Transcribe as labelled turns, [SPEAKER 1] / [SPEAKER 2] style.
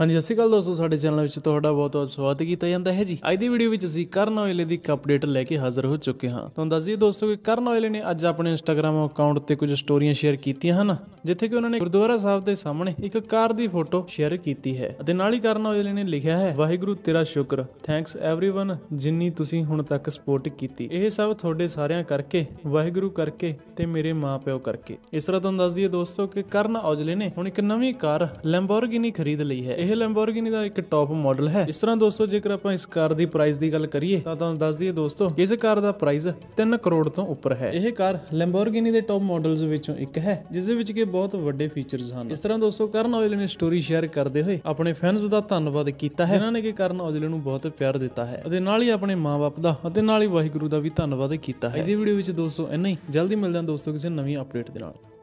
[SPEAKER 1] ਹਾਂਜੀ ਸਤਿ ਸ਼੍ਰੀ ਅਕਾਲ ਦੋਸਤੋ ਸਾਡੇ ਚੈਨਲ ਵਿੱਚ ਤੁਹਾਡਾ ਬਹੁਤ-ਬਹੁਤ ਸਵਾਗਤ ਕੀਤਾ ਜਾਂਦਾ ਹੈ ਜੀ ਅੱਜ ਦੀ ਵੀਡੀਓ ਵਿੱਚ ਅਸੀਂ ਕਰਨ ਆਇਲੇ ਦੀ ਇੱਕ ਅਪਡੇਟ ਲੈ ਕੇ ਹਾਜ਼ਰ ਹੋ ਚੁੱਕੇ ਹਾਂ ਤੁਹਾਨੂੰ ਦੱਸ ਦਈਏ ਦੋਸਤੋ ਕਿ ਕਰਨ ਆਇਲੇ ਨੇ ਅੱਜ ਆਪਣੇ ਇੰਸਟਾਗ੍ਰam ਅਕਾਊਂਟ ਤੇ ਕੁਝ ਸਟੋਰੀਆਂ ਸ਼ੇਅਰ ਕੀਤੀਆਂ ਹਨ ਜਿੱਥੇ ਕਿ ਉਹਨਾਂ ਨੇ ਗੁਰਦੁਆਰਾ ਸਾਹਿਬ ਦੇ ਸਾਹਮਣੇ ਇੱਕ ਕਾਰ ਦੀ ਫੋਟੋ ਸ਼ੇਅਰ ਕੀਤੀ ਹੈ ਅਤੇ ਨਾਲ ਹੀ ਕਰਨ ਆਇਲੇ ਨੇ ਲਿਖਿਆ ਹੈ ਵਾਹਿਗੁਰੂ ਤੇਰਾ ਸ਼ੁਕਰ ਥੈਂਕਸ एवरीवन ਜਿੰਨੀ ਤੁਸੀਂ ਹੁਣ ਤੱਕ ਸਪੋਰਟ ਕੀਤੀ ਇਹ ਸਭ ਤੁਹਾਡੇ ਸਾਰਿਆਂ ਕਰਕੇ ਵਾਹਿਗੁਰੂ ਕਰਕੇ ਤੇ ਮੇਰੇ ਮਾਪਿਓ ਕਰਕੇ ਇਸ ਤਰ੍ਹਾਂ ਤੁਹਾਨੂੰ ਦੱਸ ਦਈਏ ਦੋਸਤੋ ਕਿ ਕਰਨ ਆਇਲੇ ਨੇ ਹੁਣ ਇੱਕ ਨਵੀਂ ਕਾਰ ਲੈਂਬੋਰਗਿਨੀ ਖਰੀਦ ਲਈ ਹੈ ਇਹ ਲੈਂਬੋਰਗਿਨੀ ਦਾ ਇੱਕ ਟੌਪ ਮਾਡਲ ਹੈ ਇਸ ਤਰ੍ਹਾਂ ਦੋਸਤੋ ਜੇਕਰ ਆਪਾਂ ਇਸ ਕਾਰ ਦੀ ਪ੍ਰਾਈਸ ਦੀ ਗੱਲ ਕਰੀਏ ਤਾਂ ਤੁਹਾਨੂੰ ਦੱਸ ਦਈਏ ਦੋਸਤੋ ਇਸ ਕਾਰ ਦਾ ਪ੍ਰਾਈਸ 3 ਕਰੋੜ ਤੋਂ ਉੱਪਰ ਹੈ ਇਹ ਕਾਰ ਲੈਂਬੋਰਗਿਨੀ ਦੇ ਟੌਪ ਮਾਡਲਸ ਵਿੱਚੋਂ ਇੱਕ ਹੈ ਜਿਸ ਦੇ ਵਿੱਚ ਕਿ ਬਹੁਤ ਵੱਡੇ ਫੀਚਰਸ ਹਨ ਇਸ ਤਰ੍ਹਾਂ ਦੋਸਤੋ ਕਰਨ ਔਜਲੇ ਨੇ ਸਟੋਰੀ ਸ਼ੇਅਰ ਕਰਦੇ ਹੋਏ ਆਪਣੇ ਫੈਨਸ ਦਾ ਧੰਨਵਾਦ ਕੀਤਾ ਹੈ ਜਿਨ੍ਹਾਂ ਨੇ ਕਿ ਕਰਨ ਔਜਲੇ ਨੂੰ ਬਹੁਤ ਪਿਆਰ ਦਿੱਤਾ ਹੈ ਅਤੇ ਨਾਲ ਹੀ ਆਪਣੇ ਮਾਪੇ ਦਾ ਅਤੇ ਨਾਲ ਹੀ ਵਾਹਿਗੁਰੂ ਦਾ ਵੀ ਧੰਨਵਾਦ ਕੀਤਾ ਹੈ ਇਹਦੀ ਵੀਡੀਓ ਵਿੱਚ ਦੋਸਤੋ ਇੰਨਾ ਹੀ ਜਲਦੀ ਮਿਲਦੇ ਹਾਂ ਦੋਸਤੋ ਕਿਸੇ ਨਵੀਂ ਅਪਡੇਟ ਦੇ
[SPEAKER 2] ਨਾਲ